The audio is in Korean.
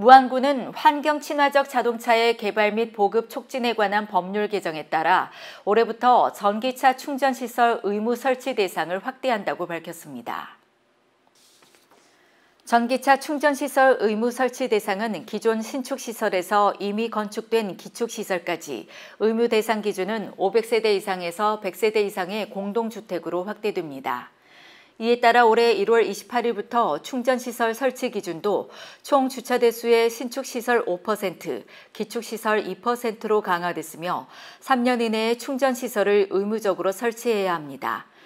무안군은 환경 친화적 자동차의 개발 및 보급 촉진에 관한 법률 개정에 따라 올해부터 전기차 충전 시설 의무 설치 대상을 확대한다고 밝혔습니다. 전기차 충전시설 의무 설치 대상은 기존 신축시설에서 이미 건축된 기축시설까지 의무 대상 기준은 500세대 이상에서 100세대 이상의 공동주택으로 확대됩니다. 이에 따라 올해 1월 28일부터 충전시설 설치 기준도 총 주차 대수의 신축시설 5%, 기축시설 2%로 강화됐으며 3년 이내에 충전시설을 의무적으로 설치해야 합니다.